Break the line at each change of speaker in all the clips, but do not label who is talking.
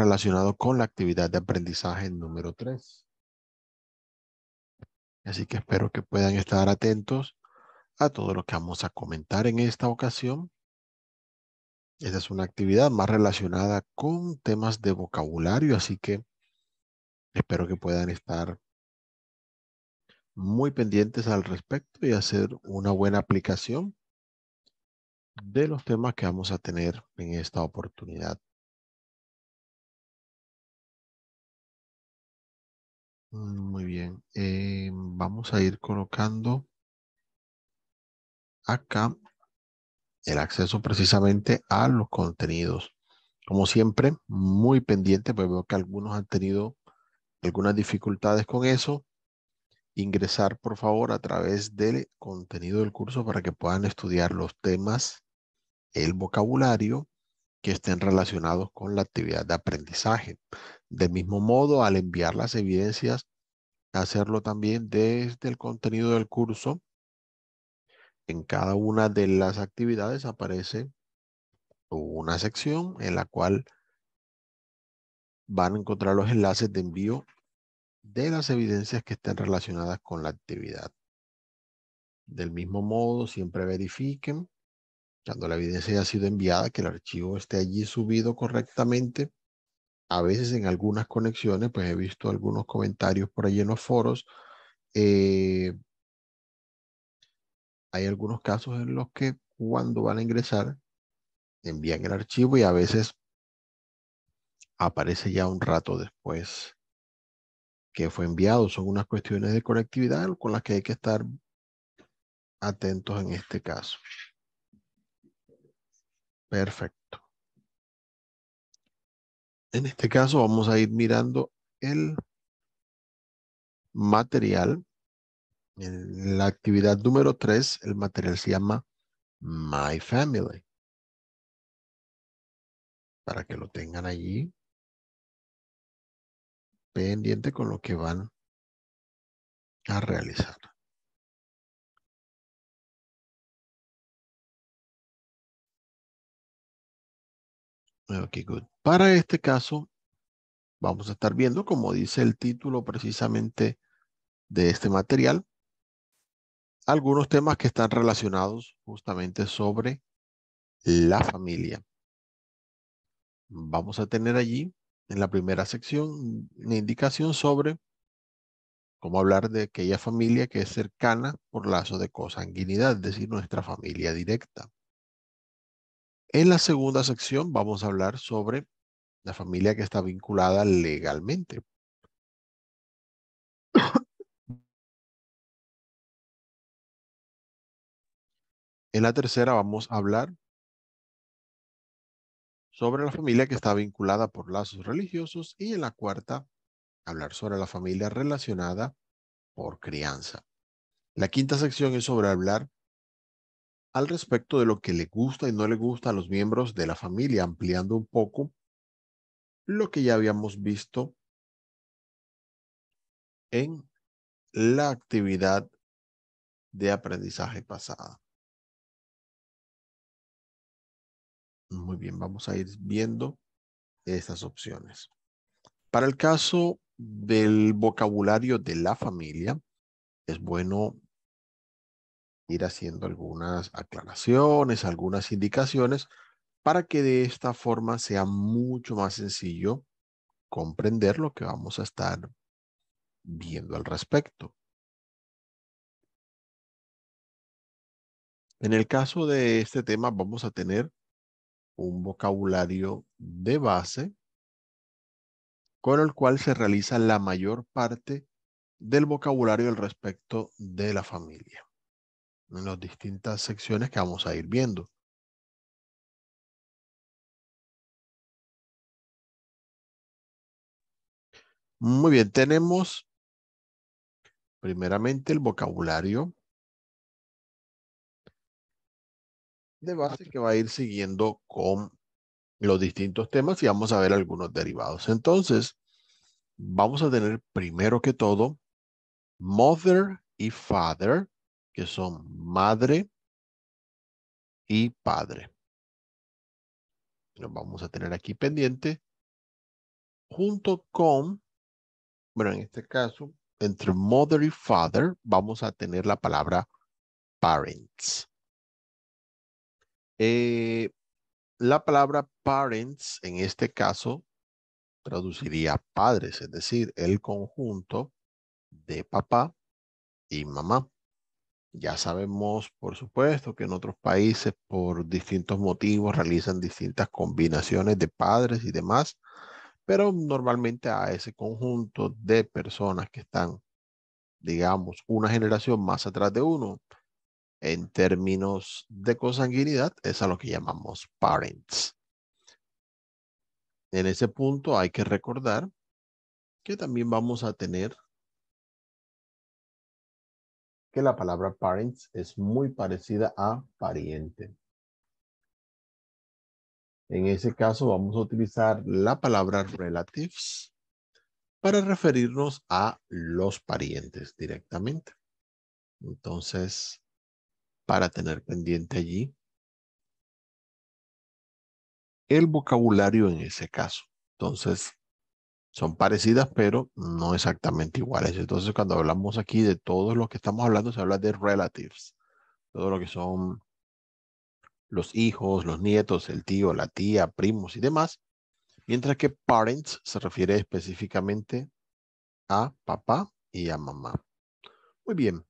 relacionado con la actividad de aprendizaje número 3. Así que espero que puedan estar atentos a todo lo que vamos a comentar en esta ocasión. Esta es una actividad más relacionada con temas de vocabulario, así que espero que puedan estar muy pendientes al respecto y hacer una buena aplicación
de los temas que vamos a tener en esta oportunidad. Mm, muy bien. Eh, vamos a ir colocando acá
el acceso precisamente a los contenidos. Como siempre, muy pendiente, pues veo que algunos han tenido algunas dificultades con eso. Ingresar, por favor, a través del contenido del curso para que puedan estudiar los temas, el vocabulario que estén relacionados con la actividad de aprendizaje. del mismo modo, al enviar las evidencias, hacerlo también desde el contenido del curso. En cada una de las actividades aparece una sección en la cual van a encontrar los enlaces de envío de las evidencias que estén relacionadas con la actividad. Del mismo modo, siempre verifiquen cuando la evidencia haya sido enviada, que el archivo esté allí subido correctamente. A veces en algunas conexiones, pues he visto algunos comentarios por ahí en los foros. Eh, hay algunos casos en los que cuando van a ingresar, envían el archivo y a veces aparece ya un rato después que fue enviado. Son unas cuestiones de conectividad con las que hay que estar atentos en este caso. Perfecto. En este caso vamos a ir mirando el material. En la actividad número 3, el material se llama My
Family. Para que lo tengan allí pendiente con lo que van a realizar. good. Para este caso, vamos a estar viendo, como dice el título precisamente de
este material, algunos temas que están relacionados justamente sobre la familia. Vamos a tener allí, en la primera sección, una indicación sobre cómo hablar de aquella familia que es cercana por lazo de consanguinidad, es decir, nuestra familia directa. En la segunda sección vamos a hablar sobre la familia que
está vinculada legalmente. En la tercera vamos a hablar sobre la familia que está vinculada por lazos
religiosos y en la cuarta hablar sobre la familia relacionada por crianza. La quinta sección es sobre hablar al respecto de lo que le gusta y no le gusta a los miembros de la familia, ampliando un poco lo
que ya habíamos visto en la actividad de aprendizaje pasada. Muy bien, vamos a ir viendo estas opciones.
Para el caso del vocabulario de la familia, es bueno ir haciendo algunas aclaraciones, algunas indicaciones, para que de esta forma sea mucho más sencillo
comprender lo que vamos a estar viendo al respecto. En el caso de este tema vamos a tener un vocabulario de base
con el cual se realiza la mayor parte del vocabulario al
respecto de la familia en las distintas secciones que vamos a ir viendo. Muy bien, tenemos primeramente el vocabulario
de base que va a ir siguiendo con los distintos temas y vamos a ver algunos derivados. Entonces, vamos a tener primero que todo mother y father, que son madre y padre. Lo vamos a tener aquí pendiente junto con, bueno, en este caso, entre mother y father, vamos a tener la palabra parents. Eh, la palabra parents, en este caso, traduciría padres, es decir, el conjunto de papá y mamá. Ya sabemos, por supuesto, que en otros países por distintos motivos realizan distintas combinaciones de padres y demás, pero normalmente a ese conjunto de personas que están, digamos, una generación más atrás de uno, en términos de consanguinidad, es a lo que llamamos parents. En ese punto hay que recordar que también vamos a tener que la palabra parents es muy parecida a pariente. En ese caso vamos a utilizar la palabra relatives para referirnos a los parientes directamente.
Entonces, para tener pendiente allí el vocabulario en ese caso. Entonces,
son parecidas, pero no exactamente iguales. Entonces, cuando hablamos aquí de todos los que estamos hablando, se habla de relatives. Todo lo que son los hijos, los nietos, el tío, la tía, primos y demás. Mientras que parents se refiere específicamente a papá y a mamá. Muy bien.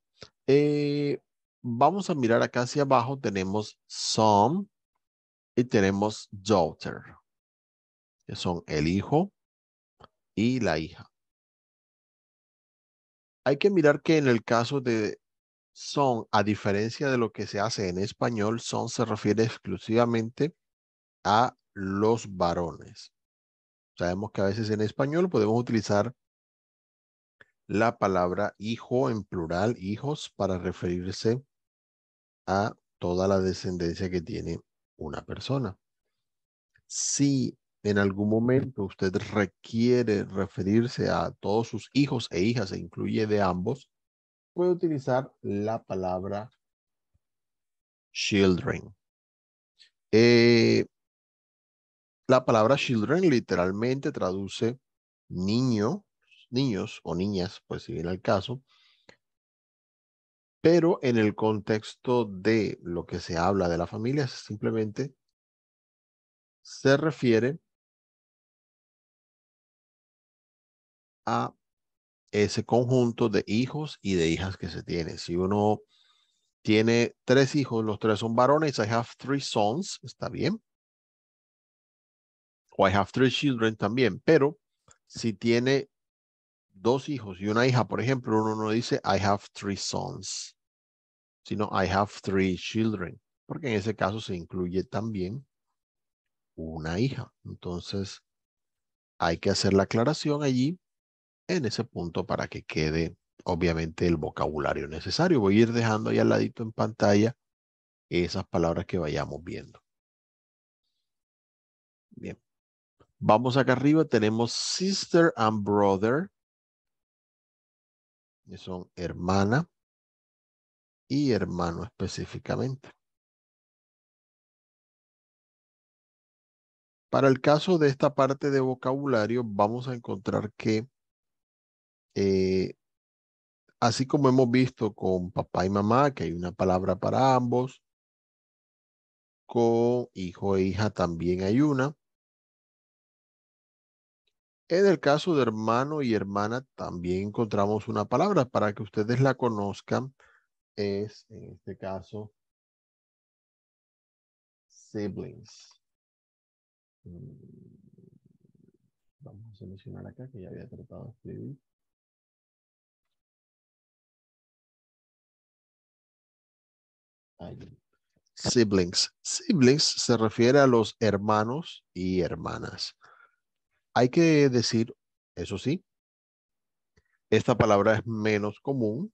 Eh, vamos a mirar acá hacia abajo. Tenemos son
y tenemos daughter, que son el hijo, la hija. Hay que mirar que en
el caso de son, a diferencia de lo que se hace en español, son se refiere exclusivamente a los varones. Sabemos que a veces en español podemos utilizar la palabra hijo en plural, hijos, para referirse a toda la descendencia que tiene una persona. Si en algún momento usted requiere referirse a todos sus hijos e hijas, e incluye de ambos, puede utilizar la palabra children. Eh, la palabra children literalmente traduce niño, niños o niñas, pues si viene el caso, pero en el contexto de lo que se habla de la familia,
simplemente se refiere a ese conjunto de hijos y de
hijas que se tiene. Si uno tiene tres hijos, los tres son varones, I have three sons, está bien. O I have three children también, pero si tiene dos hijos y una hija, por ejemplo, uno no dice I have three sons, sino I have three children, porque en ese caso se incluye también una hija. Entonces, hay que hacer la aclaración allí en ese punto para que quede obviamente el vocabulario necesario. Voy a ir dejando ahí al ladito en pantalla esas palabras que vayamos viendo. Bien. Vamos acá arriba, tenemos
sister and brother. Que son hermana y hermano específicamente. Para el caso de esta parte de vocabulario,
vamos a encontrar que eh, así como hemos visto con papá y mamá, que hay una palabra para ambos, con hijo e hija también hay una. En el caso de hermano y hermana también encontramos una palabra para que ustedes la
conozcan. Es, en este caso, siblings. Mm, vamos a seleccionar acá que ya había tratado de escribir. Siblings.
Siblings se refiere a los hermanos y hermanas. Hay que decir, eso sí, esta palabra es menos común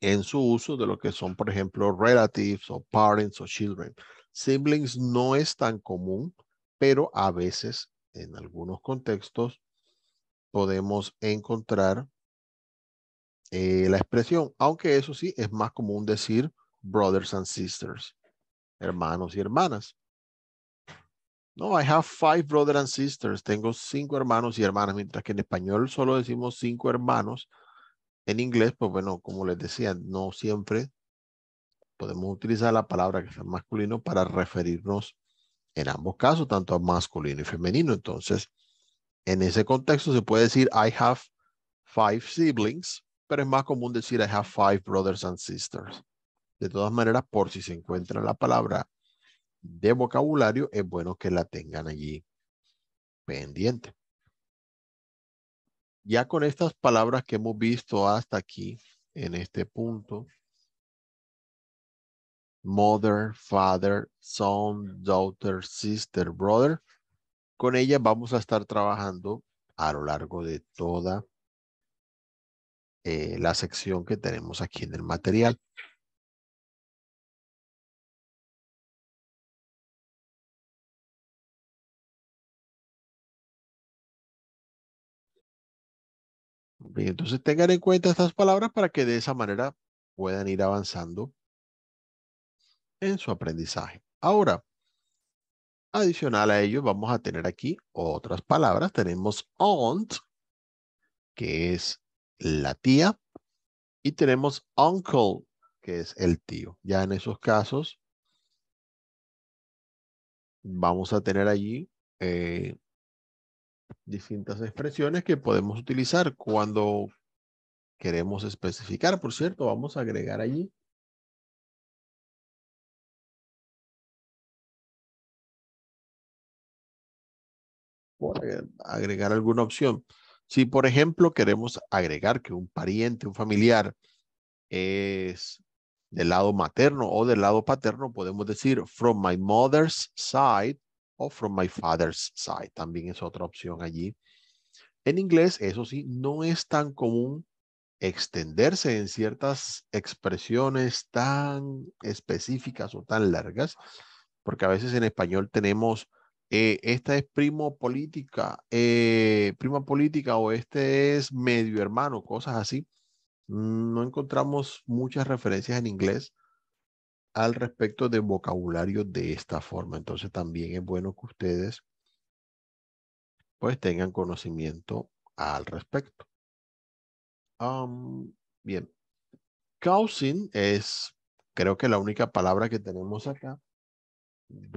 en su uso de lo que son, por ejemplo, relatives o parents o children. Siblings no es tan común, pero a veces, en algunos contextos, podemos encontrar eh, la expresión, aunque eso sí, es más común decir brothers and sisters, hermanos y hermanas. No, I have five brothers and sisters. Tengo cinco hermanos y hermanas, mientras que en español solo decimos cinco hermanos. En inglés, pues bueno, como les decía, no siempre podemos utilizar la palabra que sea masculino para referirnos en ambos casos, tanto a masculino y femenino. Entonces, en ese contexto se puede decir I have five siblings, pero es más común decir I have five brothers and sisters. De todas maneras, por si se encuentra la palabra de vocabulario, es bueno que la tengan allí pendiente. Ya con estas palabras que hemos visto hasta aquí, en este punto, mother, father, son, daughter, sister, brother, con ellas vamos a estar
trabajando a lo largo de toda eh, la sección que tenemos aquí en el material. Entonces tengan en cuenta estas palabras
para que de esa manera puedan ir avanzando en su aprendizaje. Ahora, adicional a ello, vamos a tener aquí otras palabras. Tenemos aunt, que es la tía, y tenemos uncle, que es el tío. Ya en esos casos, vamos a tener allí eh, distintas expresiones que podemos utilizar cuando queremos
especificar. Por cierto, vamos a agregar allí agregar alguna opción. Si, por ejemplo, queremos agregar que un pariente, un familiar
es del lado materno o del lado paterno, podemos decir from my mother's side, o from my father's side. También es otra opción allí. En inglés, eso sí, no es tan común extenderse en ciertas expresiones tan específicas o tan largas, porque a veces en español tenemos, eh, esta es primo política, eh, prima política o este es medio hermano, cosas así. No encontramos muchas referencias en inglés al respecto de vocabulario de esta forma. Entonces también es bueno que ustedes pues tengan conocimiento al respecto. bien, causing es creo que la única palabra que tenemos acá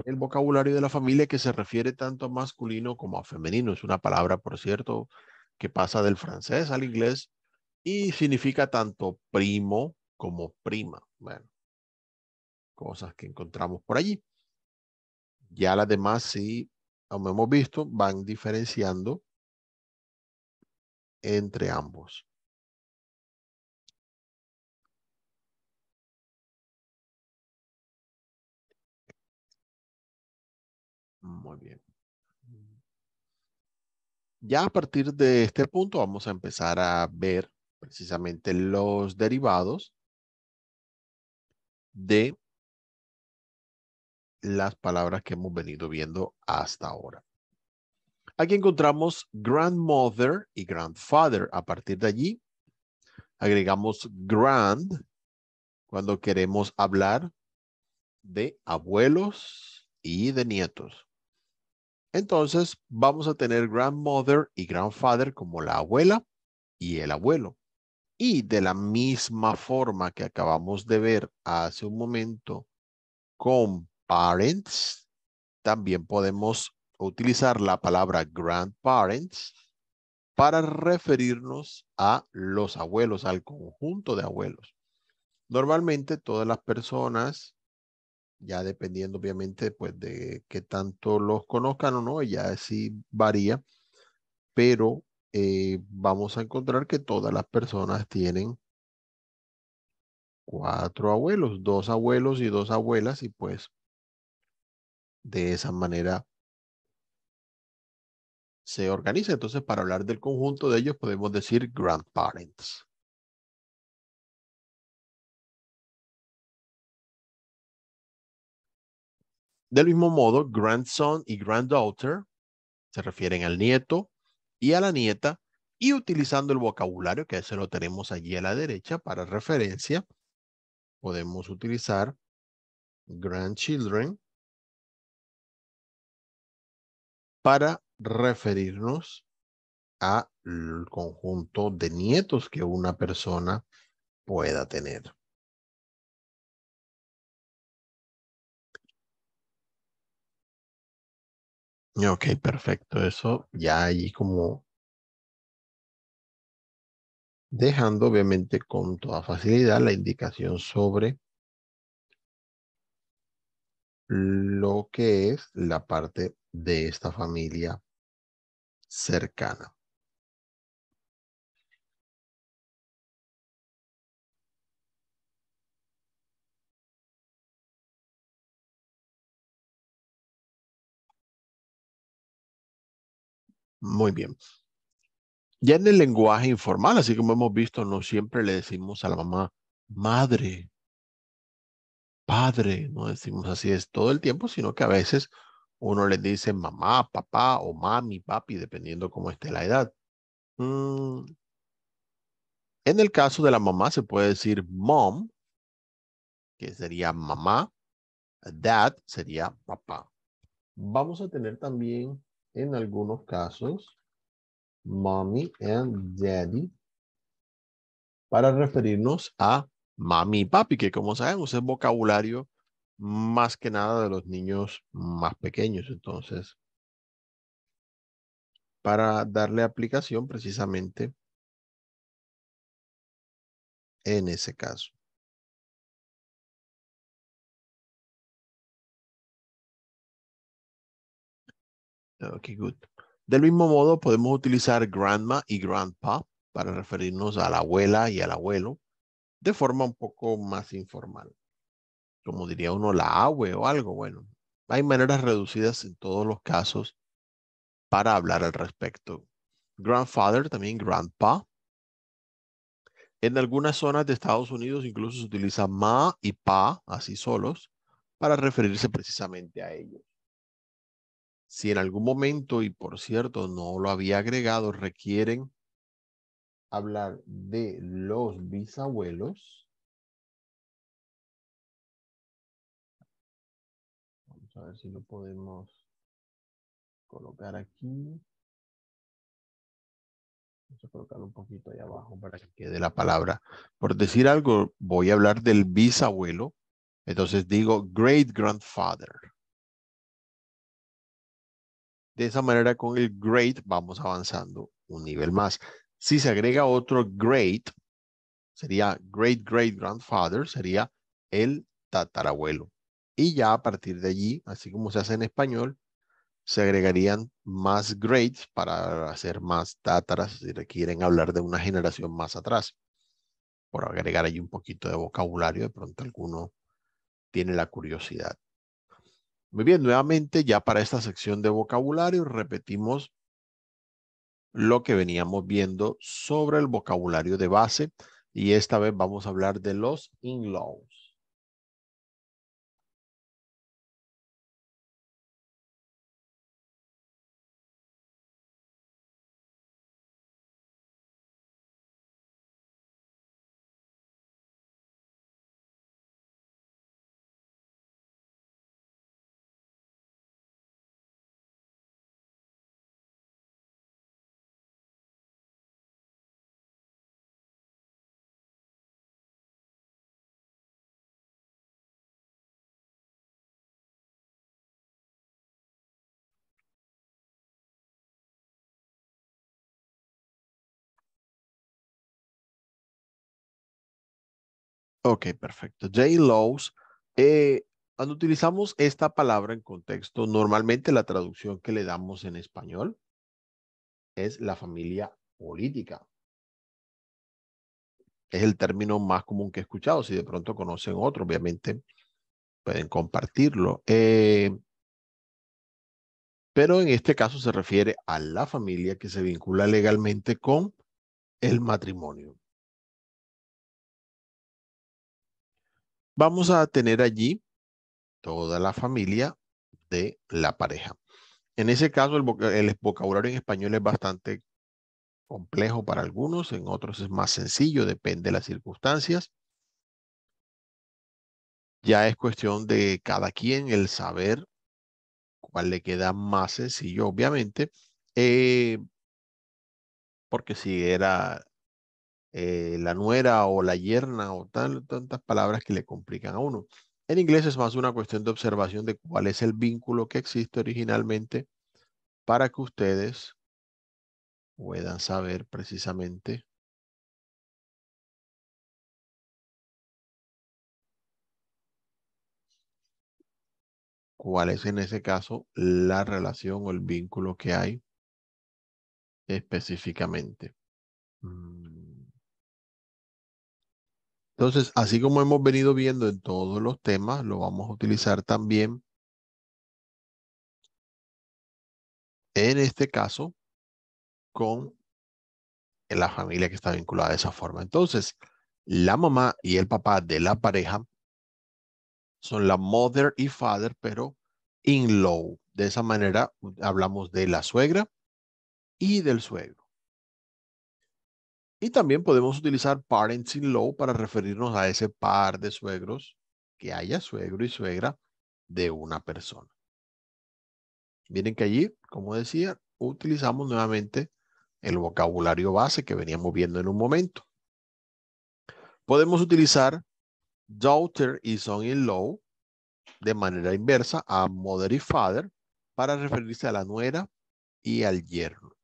el vocabulario de la familia que se refiere tanto a masculino como a femenino. Es una palabra, por cierto, que pasa del francés al inglés y significa tanto primo como prima. Bueno, cosas que encontramos por allí. Ya las demás sí, como hemos visto, van diferenciando
entre ambos. Muy bien.
Ya a partir de este punto vamos a empezar a ver precisamente los derivados de las palabras que hemos venido viendo hasta ahora. Aquí encontramos grandmother y grandfather. A partir de allí, agregamos grand cuando queremos hablar de abuelos y de nietos. Entonces, vamos a tener grandmother y grandfather como la abuela y el abuelo. Y de la misma forma que acabamos de ver hace un momento con parents. También podemos utilizar la palabra grandparents para referirnos a los abuelos, al conjunto de abuelos. Normalmente todas las personas, ya dependiendo obviamente pues de qué tanto los conozcan o no, ya sí varía, pero eh, vamos a encontrar que todas las personas tienen cuatro abuelos, dos abuelos y dos abuelas y pues de esa manera se
organiza. Entonces, para hablar del conjunto de ellos, podemos decir grandparents. Del mismo modo, grandson y granddaughter se refieren al nieto
y a la nieta y utilizando el vocabulario que ese lo tenemos allí a la derecha
para referencia, podemos utilizar grandchildren para referirnos al conjunto de nietos que una persona pueda tener. Ok, perfecto. Eso ya ahí como dejando obviamente con toda facilidad la indicación sobre lo que es la parte de esta familia cercana. Muy bien. Ya en el lenguaje informal, así como hemos visto, no siempre le decimos
a la mamá, madre, padre, no decimos así es todo el tiempo, sino que a veces uno les dice mamá, papá o mami, papi, dependiendo cómo esté la edad. Mm, en el caso de la mamá se puede decir mom, que sería mamá. Dad sería papá. Vamos a tener también en algunos casos mommy and daddy para referirnos a mami y papi, que como sabemos es vocabulario más que nada
de los niños más pequeños. Entonces, para darle aplicación precisamente en ese caso. Ok, good. Del mismo modo,
podemos utilizar grandma y grandpa para referirnos a la abuela y al abuelo de forma un poco más informal como diría uno, la agua o algo. Bueno, hay maneras reducidas en todos los casos para hablar al respecto. Grandfather, también grandpa. En algunas zonas de Estados Unidos incluso se utiliza ma y pa, así solos, para referirse precisamente a ellos. Si en algún momento, y por cierto no lo
había agregado, requieren hablar de los bisabuelos, a ver si lo podemos colocar aquí. Vamos a colocarlo un poquito ahí abajo para que quede la palabra. Por
decir algo, voy a hablar del bisabuelo. Entonces digo great grandfather. De esa manera con el great vamos avanzando un nivel más. Si se agrega otro great, sería great great grandfather, sería el tatarabuelo. Y ya a partir de allí, así como se hace en español, se agregarían más grades para hacer más tátaras si requieren hablar de una generación más atrás. Por agregar allí un poquito de vocabulario, de pronto alguno tiene la curiosidad. Muy bien, nuevamente ya para esta sección de vocabulario repetimos lo que veníamos viendo sobre el vocabulario de base y esta vez
vamos a hablar de los in-laws. Ok, perfecto. Jane Lowes eh, cuando utilizamos
esta palabra en contexto, normalmente la traducción que le damos en español es la familia política. Es el término más común que he escuchado. Si de pronto conocen otro, obviamente pueden compartirlo. Eh, pero en este caso se refiere a la familia
que se vincula legalmente con el matrimonio. vamos a tener allí toda la
familia de la pareja. En ese caso, el, vocabulario en español es bastante complejo para algunos, en otros es más sencillo, depende de las circunstancias. Ya es cuestión de cada quien el saber cuál le queda más sencillo, obviamente, eh, porque si era eh, la nuera o la yerna o tantas palabras que le complican a uno. En inglés es más una cuestión de observación de cuál es el vínculo que existe originalmente para que ustedes
puedan saber precisamente
cuál es en ese caso la relación o el vínculo que hay específicamente. Mm. Entonces, así como hemos venido viendo en todos los temas, lo vamos a utilizar también
en este caso con la familia que está vinculada de esa forma. Entonces, la
mamá y el papá de la pareja son la mother y father, pero in-law. De esa manera mm, hablamos de la suegra y del suegro. Y también podemos utilizar parents in law para referirnos a ese par de suegros que haya suegro y suegra de una persona. Miren que allí, como decía, utilizamos nuevamente el vocabulario base que veníamos viendo en un momento. Podemos utilizar daughter y son-in-law de manera inversa a mother y father para referirse a la nuera y al yerno.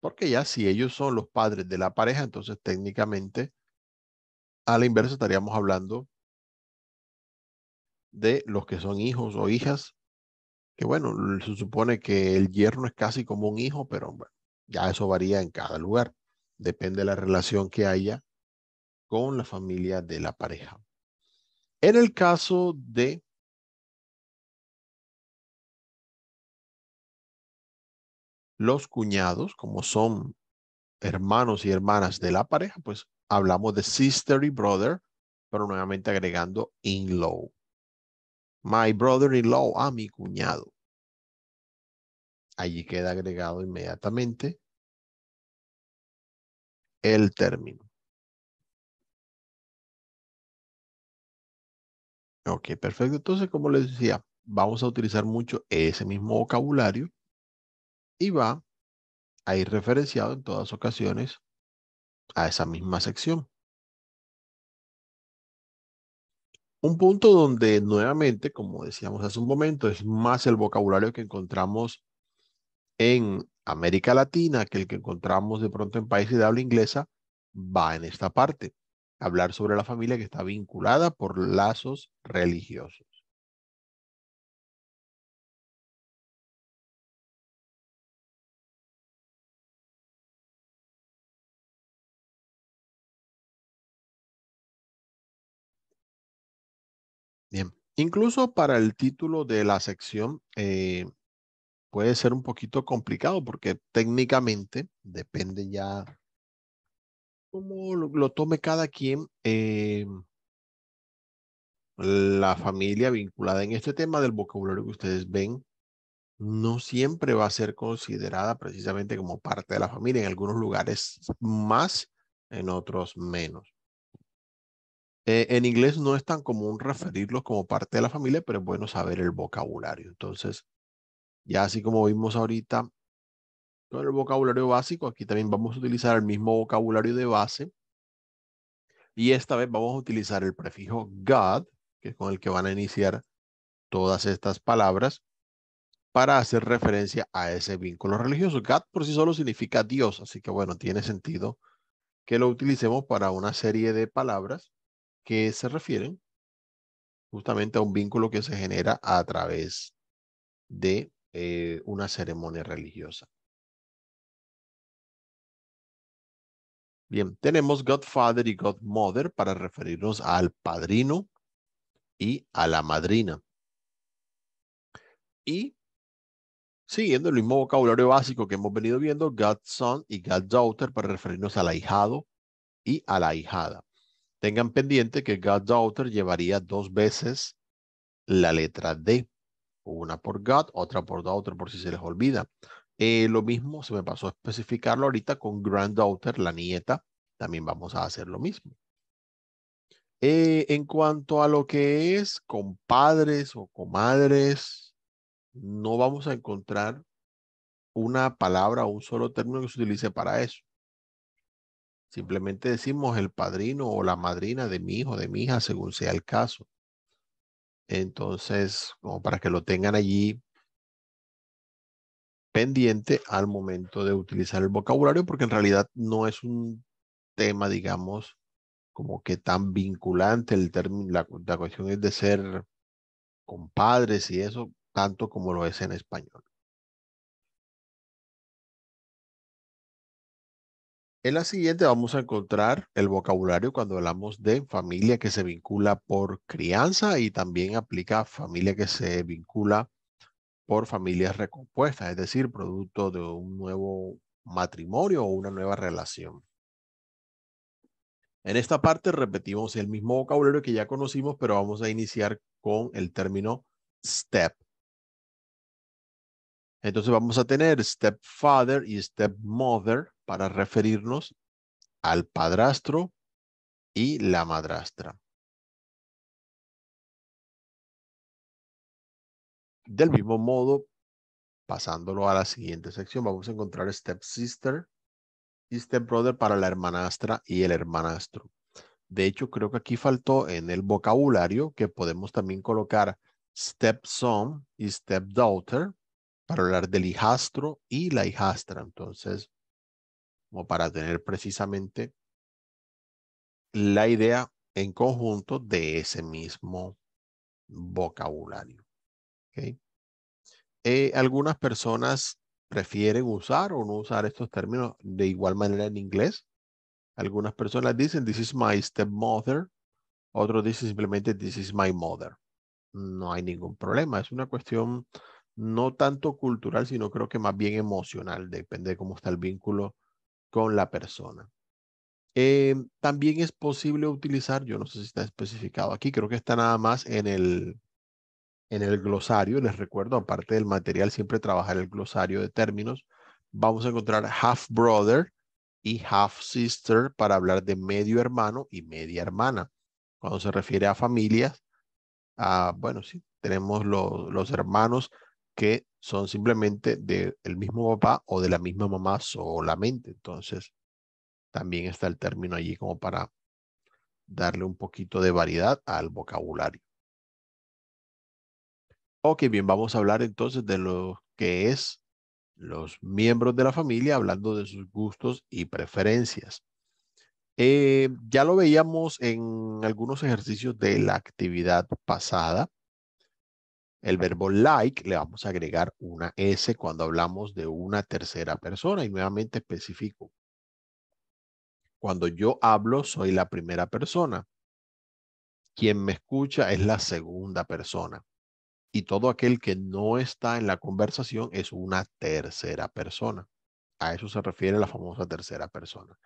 Porque ya si ellos son los padres de la pareja, entonces técnicamente a la inversa estaríamos hablando de los que son hijos o hijas, que bueno, se supone que el yerno es casi como un hijo, pero bueno, ya eso varía en cada lugar. Depende de la relación que haya
con la familia de la pareja. En el caso de Los cuñados, como son hermanos y hermanas de la pareja, pues
hablamos de sister y brother, pero nuevamente agregando in-law.
My brother-in-law, a ah, mi cuñado. Allí queda agregado inmediatamente el término. Ok, perfecto. Entonces, como les decía, vamos a utilizar mucho ese mismo vocabulario y va a ir referenciado en todas ocasiones a esa misma sección. Un punto donde
nuevamente, como decíamos hace un momento, es más el vocabulario que encontramos en América Latina que el que encontramos de pronto en países de habla inglesa, va en esta
parte. Hablar sobre la familia que está vinculada por lazos religiosos. Incluso para el título de la sección eh, puede ser un poquito
complicado porque técnicamente depende ya cómo lo, tome cada quien. Eh, la familia vinculada en este tema del vocabulario que ustedes ven no siempre va a ser considerada precisamente como parte de la familia. En algunos lugares más, en otros menos. Eh, en inglés no es tan común referirlos como parte de la familia, pero es bueno saber el vocabulario. Entonces, ya así como vimos ahorita con el vocabulario básico, aquí también vamos a utilizar el mismo vocabulario de base. Y esta vez vamos a utilizar el prefijo God, que es con el que van a iniciar todas estas palabras, para hacer referencia a ese vínculo religioso. God por sí solo significa Dios, así que bueno, tiene sentido que lo utilicemos para una serie de palabras que se refieren justamente a un vínculo
que se genera a través de eh, una ceremonia religiosa. Bien, tenemos
Godfather y Godmother para referirnos al padrino y a la madrina. Y siguiendo el mismo vocabulario básico que hemos venido viendo, Godson y Goddaughter para referirnos al ahijado y a la ahijada. Tengan pendiente que Daughter llevaría dos veces la letra D. Una por God, otra por Daughter, por si se les olvida. Eh, lo mismo se me pasó a especificarlo ahorita con Granddaughter, la nieta. También vamos a hacer lo mismo. Eh, en cuanto a lo que es compadres o comadres, no vamos a encontrar una palabra o un solo término que se utilice para eso. Simplemente decimos el padrino o la madrina de mi hijo, de mi hija, según sea el caso. Entonces, como para que lo tengan allí pendiente al momento de utilizar el vocabulario, porque en realidad no es un tema, digamos, como que tan vinculante el término, la, la cuestión es de ser
compadres y eso, tanto como lo es en español. En la siguiente vamos a encontrar el
vocabulario cuando hablamos de familia que se vincula por crianza y también aplica familia que se vincula por familias recompuestas, es decir, producto de un nuevo matrimonio o una nueva relación. En esta parte repetimos el mismo vocabulario que ya conocimos, pero vamos a iniciar con el término step. Entonces vamos a tener stepfather y stepmother para referirnos al padrastro
y la madrastra. Del mismo modo, pasándolo a la siguiente sección,
vamos a encontrar step sister y step brother para la hermanastra y el hermanastro. De hecho, creo que aquí faltó en el vocabulario que podemos también colocar step son y step daughter para hablar del hijastro y la hijastra. Entonces, como para tener precisamente la idea en conjunto de ese mismo vocabulario. Eh, algunas personas prefieren usar o no usar estos términos de igual manera en inglés. Algunas personas dicen, this is my stepmother. Otros dicen simplemente, this is my mother. No hay ningún problema. Es una cuestión no tanto cultural, sino creo que más bien emocional. Depende de cómo está el vínculo con la persona. Em, también es posible utilizar, yo no sé si está especificado aquí, creo que está nada más en el, en el glosario. Les recuerdo, aparte del material, siempre trabajar el glosario de términos. Vamos a encontrar half brother y half sister para hablar de medio hermano y media hermana. Cuando se refiere a familias, ah, bueno, sí, tenemos los hermanos que son simplemente del el mismo papá o de la misma mamá solamente. Entonces, también está el término allí como para darle un poquito de variedad al vocabulario. Ok, bien, vamos a hablar entonces de lo que es los miembros de la familia, hablando de sus gustos y preferencias. Eh, ya lo veíamos en algunos ejercicios de la actividad pasada el verbo like le vamos a agregar una S cuando hablamos de una tercera persona y nuevamente especifico. Cuando yo hablo soy la primera persona. Quien me escucha es la segunda persona. Y todo aquel que no está en la conversación es una tercera persona. A eso se refiere la famosa tercera persona.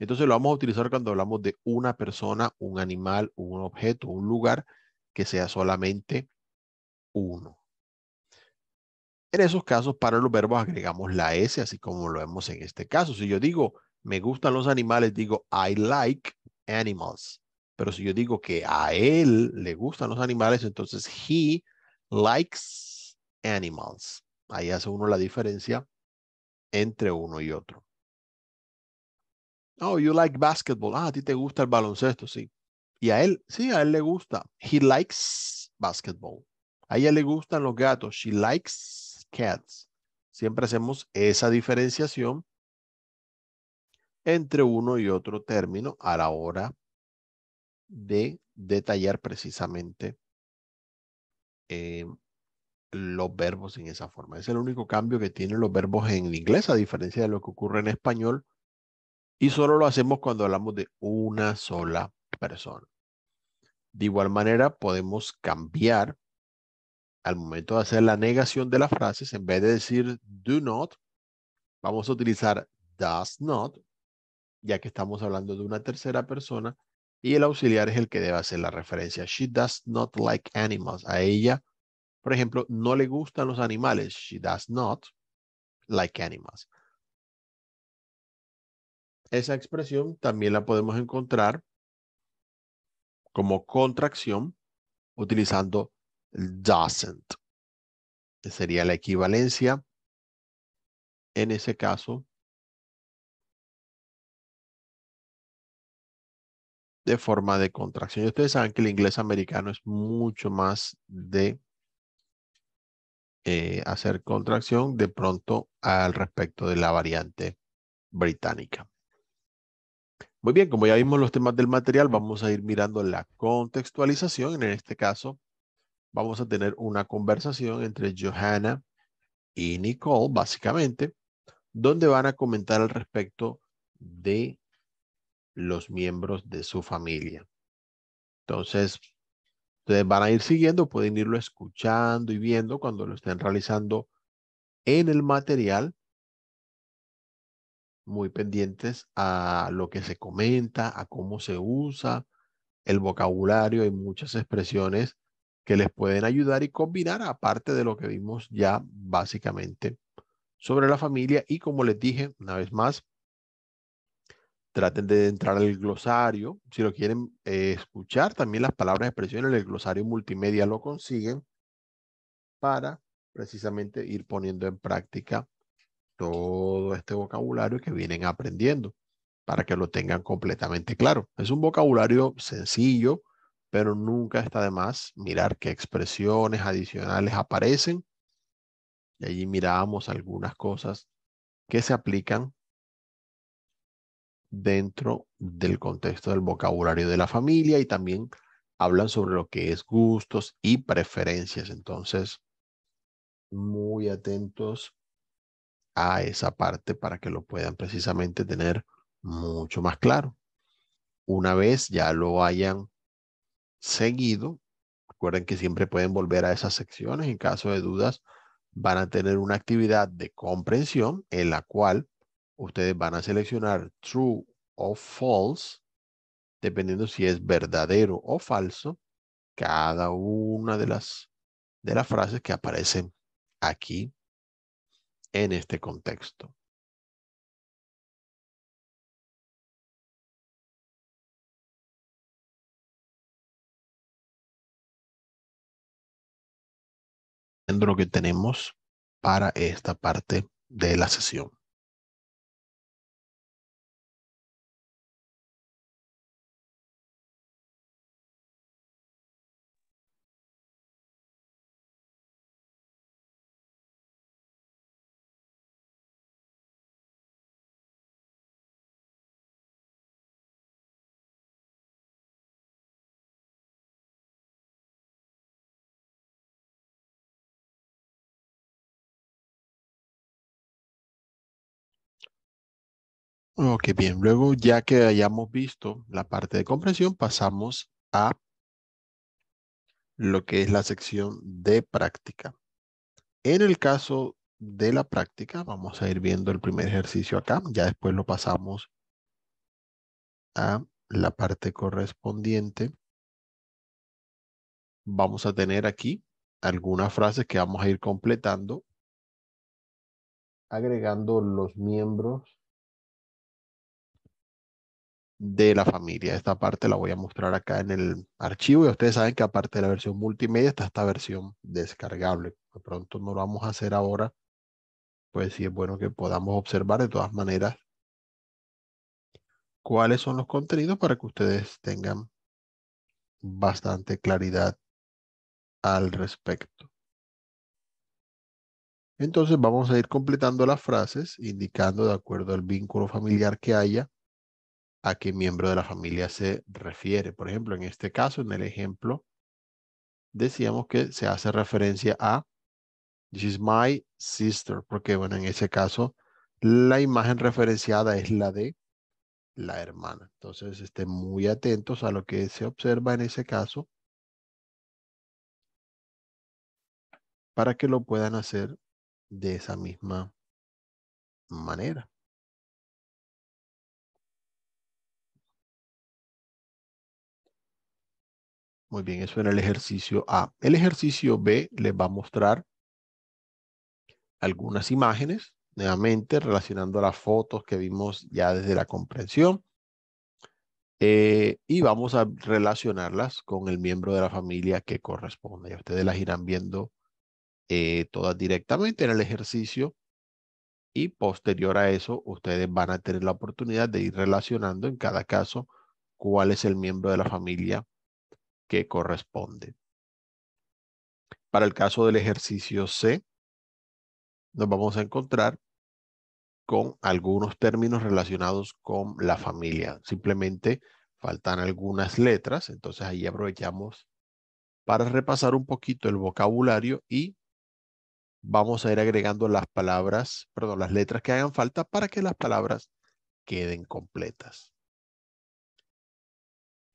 Entonces lo vamos a utilizar cuando hablamos de una persona, un animal, un objeto, un lugar que sea solamente 1. En esos casos, para los verbos agregamos la S, así como lo vemos en este caso. Si yo digo, me gustan los animales, digo, I like animals. Pero si yo digo que a él le gustan los animales, entonces he likes animals. Ahí hace uno la diferencia entre uno y otro. Oh, you like basketball. Ah, a ti te gusta el baloncesto, sí. Y a él, sí, a él le gusta. He likes basketball. A ella le gustan los gatos. She likes cats. Siempre hacemos esa diferenciación entre uno y otro término a la hora de detallar precisamente eh, los verbos en esa forma. Es el único cambio que tienen los verbos en inglés, a diferencia de lo que ocurre en español. Y solo lo hacemos cuando hablamos de una sola persona. De igual manera, podemos cambiar al momento de hacer la negación de las frases, en vez de decir do not, vamos a utilizar does not, ya que estamos hablando de una tercera persona y el auxiliar es el que debe hacer la referencia. She does not like animals. A ella, por ejemplo, no le gustan los animales. She does not like animals. Esa expresión también la podemos encontrar como contracción utilizando
doesn't, sería la equivalencia en ese caso de forma de contracción. Y ustedes saben que el inglés americano es mucho más de
eh, hacer contracción de pronto al respecto de la variante británica. Muy bien, como ya vimos los temas del material, vamos a ir mirando la contextualización. En este caso, vamos a tener una conversación entre Johanna y Nicole, básicamente, donde van a comentar al respecto de los miembros de su familia. Entonces, ustedes van a ir siguiendo, pueden irlo escuchando y viendo cuando lo estén realizando en el material. Muy pendientes a lo que se comenta, a cómo se usa el vocabulario. Hay muchas expresiones que les pueden ayudar y combinar, aparte de lo que vimos ya básicamente sobre la familia. Y como les dije, una vez más, traten de entrar al glosario. Si lo quieren eh, escuchar, también las palabras expresión expresiones, el glosario multimedia lo consiguen para precisamente ir poniendo en práctica todo este vocabulario que vienen aprendiendo para que lo tengan completamente claro. Es un vocabulario sencillo, pero nunca está de más mirar qué expresiones adicionales aparecen. Y allí miramos algunas cosas que se aplican dentro del contexto del vocabulario de la familia y también hablan sobre lo que es gustos y preferencias. Entonces, muy atentos a esa parte para que lo puedan precisamente tener mucho más claro. Una vez ya lo hayan seguido. Recuerden que siempre pueden volver a esas secciones. En caso de dudas, van a tener una actividad de comprensión en la cual ustedes van a seleccionar true o false, dependiendo si es verdadero o falso, cada una de las,
de las frases que aparecen aquí en este contexto. lo que tenemos para esta parte de la sesión. Ok, oh, bien. Luego, ya que hayamos visto la parte
de comprensión, pasamos a lo que es la sección de práctica. En el caso de la práctica, vamos a ir viendo el primer ejercicio acá. Ya después lo pasamos a la parte correspondiente. Vamos a tener aquí algunas frases que vamos a ir completando, agregando los miembros de la familia. Esta parte la voy a mostrar acá en el archivo y ustedes saben que aparte de la versión multimedia está esta versión descargable. De pronto no lo vamos a hacer ahora, pues sí es bueno que podamos observar de todas maneras cuáles son los contenidos para que ustedes tengan bastante claridad al respecto. Entonces vamos a ir completando las frases, indicando de acuerdo al vínculo familiar que haya, a qué miembro de la familia se refiere. Por ejemplo, en este caso, en el ejemplo, decíamos que se hace referencia a She's my sister, porque bueno, en ese caso la imagen referenciada es la de la hermana. Entonces, estén muy atentos a lo que se observa en ese caso
para que lo puedan hacer de esa misma manera. Muy bien, eso en el ejercicio A. El ejercicio
B les va a mostrar algunas imágenes, nuevamente relacionando las fotos que vimos ya desde la comprensión. Eh, y vamos a relacionarlas con el miembro de la familia que corresponde. Y ustedes las irán viendo eh, todas directamente en el ejercicio y posterior a eso ustedes van a tener la oportunidad de ir relacionando en cada caso cuál es el miembro de la familia que corresponde. Para el caso del ejercicio C, nos vamos a encontrar con algunos términos relacionados con la familia. Simplemente faltan algunas letras, entonces ahí aprovechamos para repasar un poquito el vocabulario y vamos a ir agregando las palabras, perdón, las letras que hagan falta para que las palabras queden completas.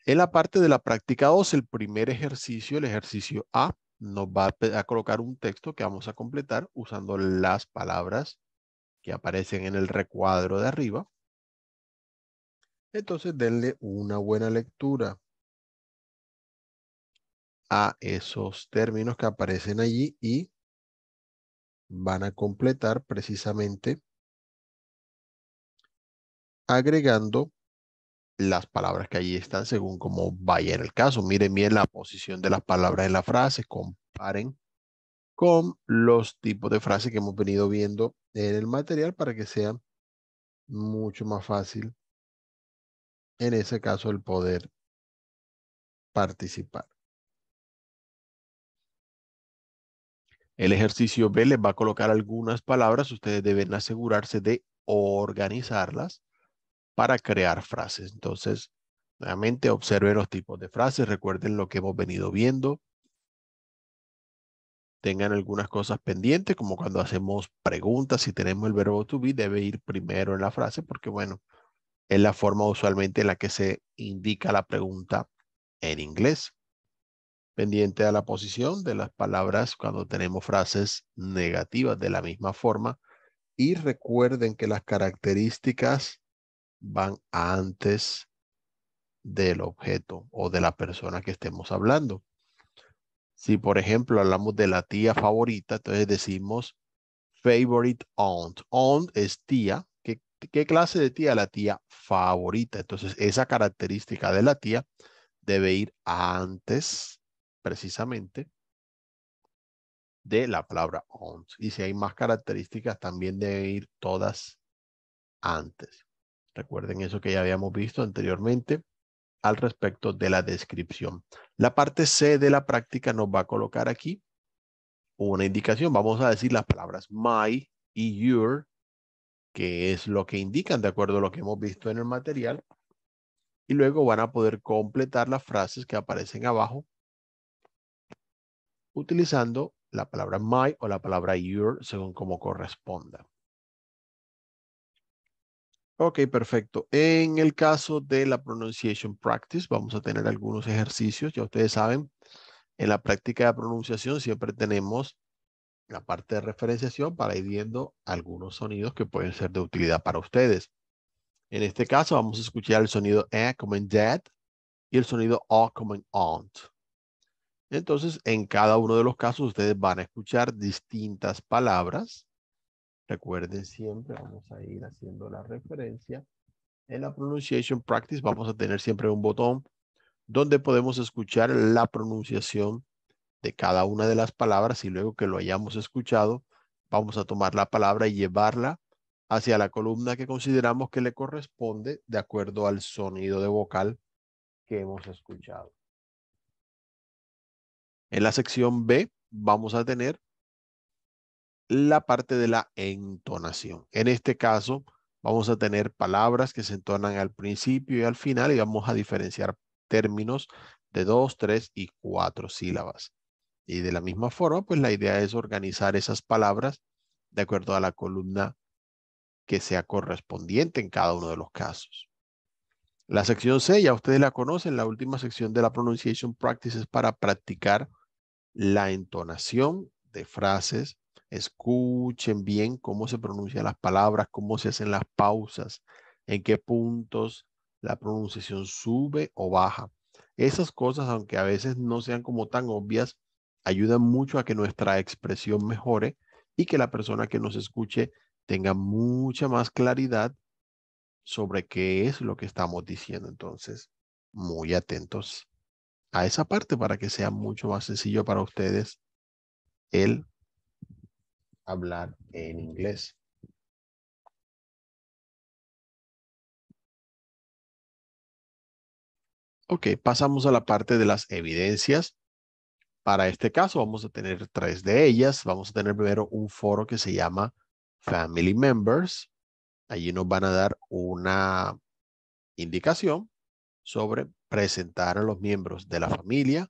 En la parte de la práctica 2, el primer ejercicio, el ejercicio A, nos va a colocar un texto que vamos a completar usando las palabras que aparecen en el recuadro de arriba. Entonces denle una buena lectura a esos términos que aparecen allí y van a completar precisamente
agregando las palabras que allí están
según como vaya en el caso. Miren bien la posición de las palabras en la frase, comparen con los tipos de frases que hemos venido viendo en el material para que
sea mucho más fácil en ese caso el poder participar.
El ejercicio B les va a colocar algunas palabras, ustedes deben asegurarse de organizarlas para crear frases. Entonces, nuevamente observen los tipos de frases, recuerden lo que hemos venido viendo. Tengan algunas cosas pendientes, como cuando hacemos preguntas, si tenemos el verbo to be, debe ir primero en la frase, porque bueno, es la forma usualmente en la que se indica la pregunta en inglés. Pendiente a la posición de las palabras cuando tenemos frases negativas de la misma forma. Y recuerden que las características van antes del objeto o de la persona que estemos hablando. Si, por ejemplo, hablamos de la tía favorita, entonces decimos favorite aunt. Aunt es tía. ¿Qué, clase de tía? La tía favorita. Entonces, esa característica de la tía debe ir antes, precisamente, de la palabra aunt. Y si hay más características, también deben ir todas antes. Recuerden eso que ya habíamos visto anteriormente al respecto de la descripción. La parte C de la práctica nos va a colocar aquí una indicación. Vamos a decir las palabras my y your, que es lo que indican de acuerdo a lo que hemos visto en el material. Y luego van a poder completar las frases que aparecen abajo utilizando la palabra my o la palabra your según como corresponda. Ok, perfecto. En el caso de la pronunciation practice, vamos a tener algunos ejercicios. Ya ustedes saben, en la práctica de pronunciación siempre tenemos la parte de referenciación para ir viendo algunos sonidos que pueden ser de utilidad para ustedes. En este caso vamos a escuchar el sonido E como en dad y el sonido O como en aunt. Entonces, en cada uno de los casos ustedes van a escuchar distintas palabras Recuerden siempre, vamos a ir haciendo la referencia. En la pronunciation practice vamos a tener siempre un botón donde podemos escuchar la pronunciación de cada una de las palabras y luego que lo hayamos escuchado, vamos a tomar la palabra y llevarla hacia la columna que consideramos que le corresponde de acuerdo al sonido de vocal que hemos escuchado. En la sección B vamos a tener la parte de la entonación. En este caso, vamos a tener palabras que se entonan al principio y al final y vamos a diferenciar términos de dos, tres y cuatro sílabas. Y de la misma forma, pues la idea es organizar esas palabras de acuerdo a la columna que sea correspondiente en cada uno de los casos. La sección C, ya ustedes la conocen, la última sección de la pronunciation practice es para practicar la entonación de frases escuchen bien cómo se pronuncian las palabras, cómo se hacen las pausas, en qué puntos la pronunciación sube o baja. Esas cosas, aunque a veces no sean como tan obvias, ayudan mucho a que nuestra expresión mejore y que la persona que nos escuche tenga mucha más claridad sobre qué es lo que estamos diciendo. Entonces, muy atentos a esa parte para que sea mucho más sencillo para ustedes
el hablar en inglés. Ok, pasamos a la parte de las evidencias. Para este caso vamos a tener
tres de ellas. Vamos a tener primero un foro que se llama Family Members. Allí nos van a dar una indicación sobre presentar a los miembros de la familia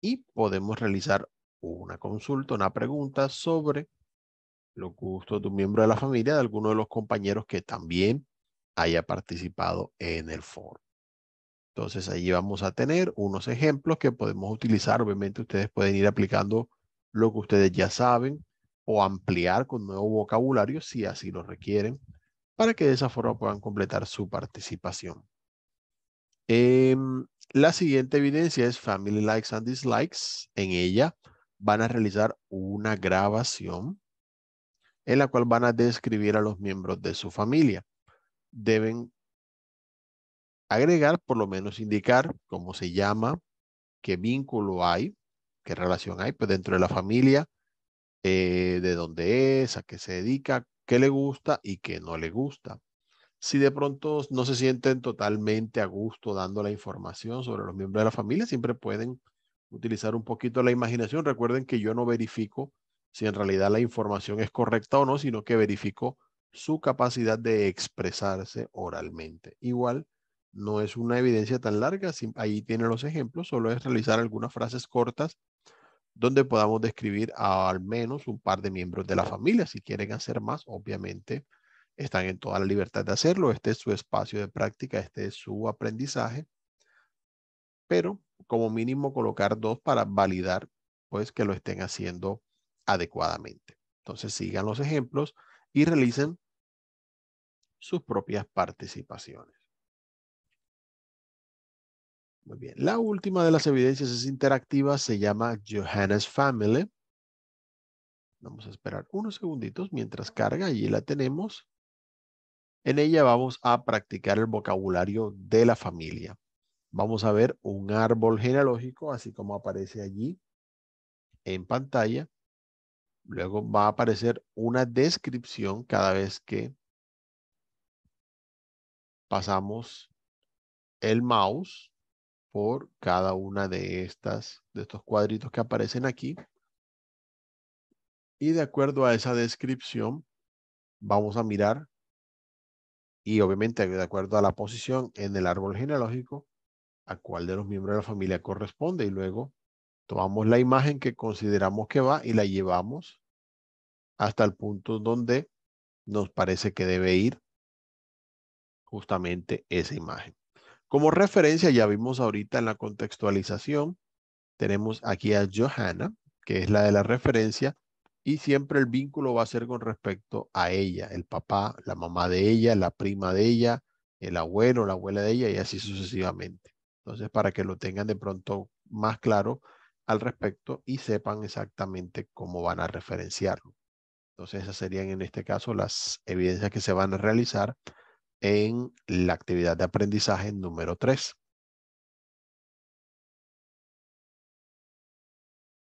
y podemos realizar una consulta, una pregunta sobre lo gustos de un miembro de la familia, de alguno de los compañeros que también haya participado en el foro. Entonces allí vamos a tener unos ejemplos que podemos utilizar. Obviamente ustedes pueden ir aplicando lo que ustedes ya saben o ampliar con nuevo vocabulario si así lo requieren para que de esa forma puedan completar su participación. Em, la siguiente evidencia es Family Likes and Dislikes. En ella van a realizar una grabación en la cual van a describir a los miembros de su familia. Deben agregar, por lo menos indicar cómo se llama, qué vínculo hay, qué relación hay pues, dentro de la familia, eh, de dónde es, a qué se dedica, qué le gusta y qué no le gusta. Si de pronto no se sienten totalmente a gusto dando la información sobre los miembros de la familia, siempre pueden utilizar un poquito la imaginación. Recuerden que yo no verifico si en realidad la información es correcta o no, sino que verifico su capacidad de expresarse oralmente. Igual, no es una evidencia tan larga, ahí tienen los ejemplos, solo es realizar algunas frases cortas donde podamos describir al menos un par de miembros de la familia. Si quieren hacer más, obviamente están en toda la libertad de hacerlo. Este es su espacio de práctica, este es su aprendizaje. Pero como mínimo colocar dos para validar pues que lo estén haciendo
adecuadamente. Entonces sigan los ejemplos y realicen sus propias participaciones.
Muy bien. La última de las evidencias es interactiva, se llama Johannes Family. Vamos a esperar unos segunditos mientras carga, allí la tenemos. En ella vamos a practicar el vocabulario de la familia. Vamos a ver un árbol genealógico, así como aparece allí en pantalla. Luego va a aparecer una descripción cada vez que pasamos el mouse por cada una de estas, de estos cuadritos que aparecen aquí. Y de acuerdo a esa descripción, vamos a mirar y obviamente de acuerdo a la posición en el árbol genealógico, a cuál de los miembros de la familia corresponde y luego Tomamos la imagen que consideramos que va y la llevamos hasta el punto donde nos parece que debe ir justamente esa imagen. Como referencia, ya vimos ahorita en la contextualización, tenemos aquí a Johanna, que es la de la referencia, y siempre el vínculo va a ser con respecto a ella, el papá, la mamá de ella, la prima de ella, el abuelo, la abuela de ella, y así sucesivamente. Entonces, para que lo tengan de pronto más claro, al respecto y sepan exactamente cómo van a referenciarlo. Entonces, esas serían en este caso las evidencias que se van a
realizar en la actividad de aprendizaje número 3.